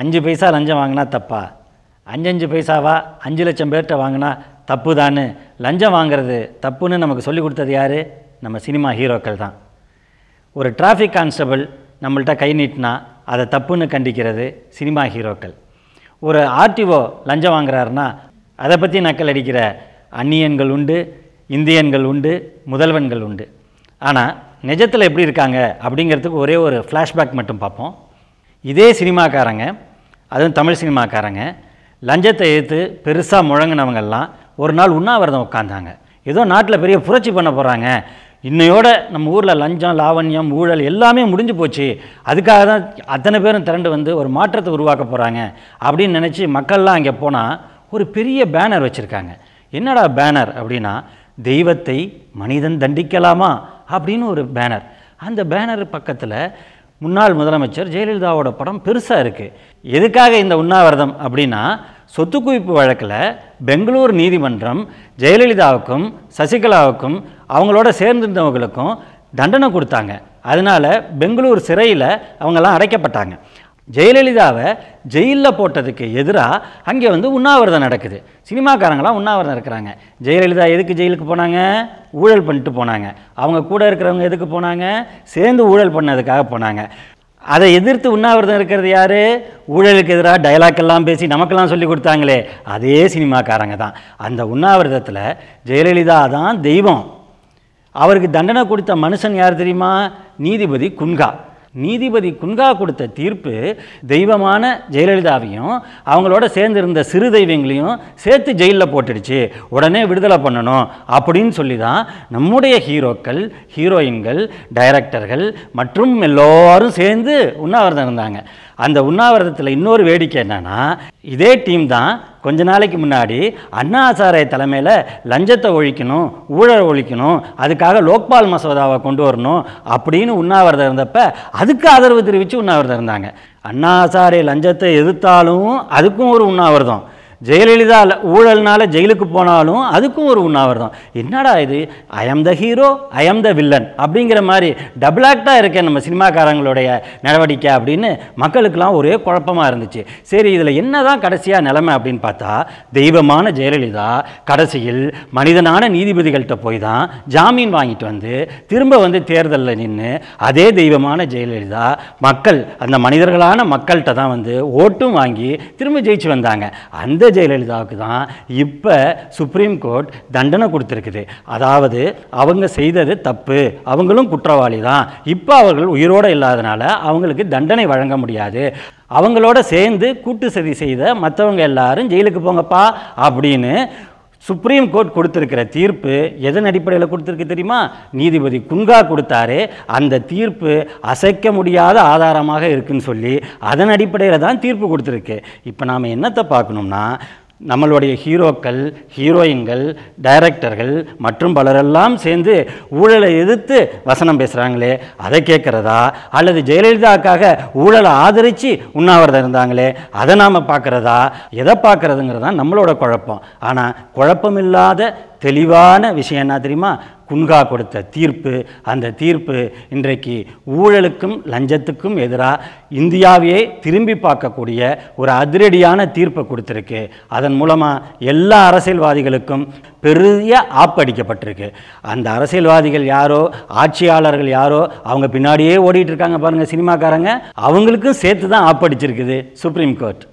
அஞ்சு பைசா லஞ்சம் வாங்கினா தப்பா அஞ்சஞ்சு பைசாவா அஞ்சு லட்சம் பேர்கிட்ட வாங்கினா தப்பு தான்னு லஞ்சம் வாங்கிறது தப்புன்னு நமக்கு சொல்லி கொடுத்தது யார் நம்ம சினிமா ஹீரோக்கள் தான் ஒரு டிராஃபிக் கான்ஸ்டபிள் நம்மள்ட்ட கை நீட்டினா அதை தப்புன்னு கண்டிக்கிறது சினிமா ஹீரோக்கள் ஒரு ஆர்டிஓ லஞ்சம் வாங்குறாருன்னா அதை பற்றி நக்கல் அடிக்கிற அந்நியன்கள் உண்டு இந்தியன்கள் உண்டு முதல்வன்கள் உண்டு ஆனால் நிஜத்தில் எப்படி இருக்காங்க அப்படிங்கிறதுக்கு ஒரே ஒரு ஃப்ளாஷ்பேக் மட்டும் பார்ப்போம் இதே சினிமாக்காரங்க அதுவும் தமிழ் சினிமாக்காரங்க லஞ்சத்தை ஏற்று பெருசாக முழங்கினவங்கெல்லாம் ஒரு நாள் உண்ணாவிரதம் உட்காந்தாங்க ஏதோ நாட்டில் பெரிய புரட்சி பண்ண போகிறாங்க இன்னையோட நம்ம ஊரில் லஞ்சம் லாவண்யம் ஊழல் எல்லாமே முடிஞ்சு போச்சு அதுக்காக தான் அத்தனை பேரும் திரண்டு வந்து ஒரு மாற்றத்தை உருவாக்க போகிறாங்க அப்படின்னு நினச்சி மக்கள்லாம் அங்கே போனால் ஒரு பெரிய பேனர் வச்சுருக்காங்க என்னடா பேனர் அப்படின்னா தெய்வத்தை மனிதன் தண்டிக்கலாமா அப்படின்னு ஒரு பேனர் அந்த பேனர் பக்கத்தில் முன்னாள் முதலமைச்சர் ஜெயலலிதாவோட படம் பெருசாக இருக்குது எதுக்காக இந்த உண்ணாவிரதம் அப்படின்னா சொத்து குவிப்பு வழக்கில் பெங்களூர் நீதிமன்றம் ஜெயலலிதாவுக்கும் சசிகலாவுக்கும் அவங்களோட சேர்ந்திருந்தவங்களுக்கும் தண்டனை கொடுத்தாங்க அதனால் பெங்களூர் சிறையில் அவங்கெல்லாம் அடைக்கப்பட்டாங்க ஜெயலலிதாவை ஜெயிலில் போட்டதுக்கு எதிராக அங்கே வந்து உண்ணாவிரதம் நடக்குது சினிமாக்காரங்களாம் உண்ணாவிரதம் இருக்கிறாங்க ஜெயலலிதா எதுக்கு ஜெயிலுக்கு போனாங்க ஊழல் பண்ணிட்டு போனாங்க அவங்க கூட இருக்கிறவங்க எதுக்கு போனாங்க சேர்ந்து ஊழல் பண்ணதுக்காக போனாங்க அதை எதிர்த்து உண்ணாவிரதம் இருக்கிறது யார் ஊழலுக்கு எதிராக டைலாக் எல்லாம் பேசி நமக்கெல்லாம் சொல்லி கொடுத்தாங்களே அதே சினிமாக்காரங்க தான் அந்த உண்ணாவிரதத்தில் ஜெயலலிதா தான் தெய்வம் அவருக்கு தண்டனை கொடுத்த மனுஷன் யார் தெரியுமா நீதிபதி குன்கா நீதிபதி குன்கா கொடுத்த தீர்ப்பு தெய்வமான ஜெயலலிதாவையும் அவங்களோட சேர்ந்து இருந்த சிறு தெய்வங்களையும் சேர்த்து ஜெயிலில் போட்டுடுச்சு உடனே விடுதலை பண்ணணும் அப்படின்னு சொல்லி தான் நம்முடைய ஹீரோக்கள் ஹீரோயின்கள் டைரக்டர்கள் மற்றும் எல்லோரும் சேர்ந்து உண்ணாவிரதம் இருந்தாங்க அந்த உண்ணாவிரதத்தில் இன்னொரு வேடிக்கை என்னென்னா இதே டீம் தான் கொஞ்ச நாளைக்கு முன்னாடி அண்ணா தலைமையில் லஞ்சத்தை ஒழிக்கணும் ஊழல் ஒழிக்கணும் அதுக்காக லோக்பால் மசோதாவை கொண்டு வரணும் அப்படின்னு உண்ணாவிரதம் இருந்தப்ப அதுக்கு ஆதரவு தெரிவித்து உண்ணாவிரதம் இருந்தாங்க அண்ணா லஞ்சத்தை எதிர்த்தாலும் அதுக்கும் ஒரு உண்ணாவிரதம் ஜெயலலிதா ஊழல்னால ஜெயிலுக்கு போனாலும் அதுக்கும் ஒரு உண்ணாவிரதம் என்னடா இது ஐ ஆம் த ஹீரோ ஐ ஆம் த வில்லன் அப்படிங்கிற மாதிரி டபுள் ஆக்டாக இருக்கேன் நம்ம சினிமாக்காரங்களுடைய நடவடிக்கை அப்படின்னு மக்களுக்கெல்லாம் ஒரே குழப்பமாக இருந்துச்சு சரி இதில் என்ன தான் கடைசியாக நிலைமை அப்படின்னு பார்த்தா தெய்வமான ஜெயலலிதா கடைசியில் மனிதனான நீதிபதிகள்கிட்ட போய் தான் ஜாமீன் வாங்கிட்டு வந்து திரும்ப வந்து தேர்தலில் நின்று அதே தெய்வமான ஜெயலலிதா மக்கள் அந்த மனிதர்களான மக்கள்கிட்ட தான் வந்து ஓட்டும் வாங்கி திரும்ப ஜெயிச்சு வந்தாங்க அந்த ஜெயலலிதாவுக்கு தான் இப்போ சுப்ரீம் கோர்ட் தண்டனை கொடுத்துருக்குது அதாவது அவங்க செய்தது தப்பு அவங்களும் குற்றவாளி தான் இப்போ அவர்கள் உயிரோடு இல்லாதனால அவங்களுக்கு தண்டனை வழங்க முடியாது அவங்களோட சேர்ந்து கூட்டு சதி செய்த மற்றவங்க எல்லாரும் ஜெயிலுக்கு போங்கப்பா அப்படின்னு சுப்ரீம் கோர்ட் கொடுத்துருக்கிற தீர்ப்பு எதன் அடிப்படையில் கொடுத்துருக்கு தெரியுமா நீதிபதி குன்கா கொடுத்தாரு அந்த தீர்ப்பு அசைக்க முடியாத ஆதாரமாக இருக்குன்னு சொல்லி அதன் அடிப்படையில் தான் தீர்ப்பு கொடுத்துருக்கு இப்போ நாம் என்னத்தை பார்க்கணும்னா நம்மளுடைய ஹீரோக்கள் ஹீரோயின்கள் டைரக்டர்கள் மற்றும் பலரெல்லாம் சேர்ந்து ஊழலை எதிர்த்து வசனம் பேசுகிறாங்களே அதை கேட்குறதா அல்லது ஜெயலலிதாக்காக ஊழலை ஆதரித்து உண்ணாவிரதம் இருந்தாங்களே அதை நாம் பார்க்குறதா எதை பார்க்குறதுங்கிறது தான் நம்மளோட குழப்பம் ஆனால் குழப்பமில்லாத தெளிவான விஷயம் என்ன தெரியுமா குன்கா கொடுத்த தீர்ப்பு அந்த தீர்ப்பு இன்றைக்கு ஊழலுக்கும் லஞ்சத்துக்கும் எதிராக இந்தியாவையே திரும்பி பார்க்கக்கூடிய ஒரு அதிரடியான தீர்ப்பை கொடுத்துருக்கு அதன் மூலமாக எல்லா அரசியல்வாதிகளுக்கும் பெரிய ஆப்படிக்கப்பட்டிருக்கு அந்த அரசியல்வாதிகள் யாரோ ஆட்சியாளர்கள் யாரோ அவங்க பின்னாடியே ஓடிட்டு இருக்காங்க பாருங்கள் சினிமாக்காரங்க அவங்களுக்கும் சேர்த்து தான் ஆப்படிச்சிருக்குது சுப்ரீம் கோர்ட்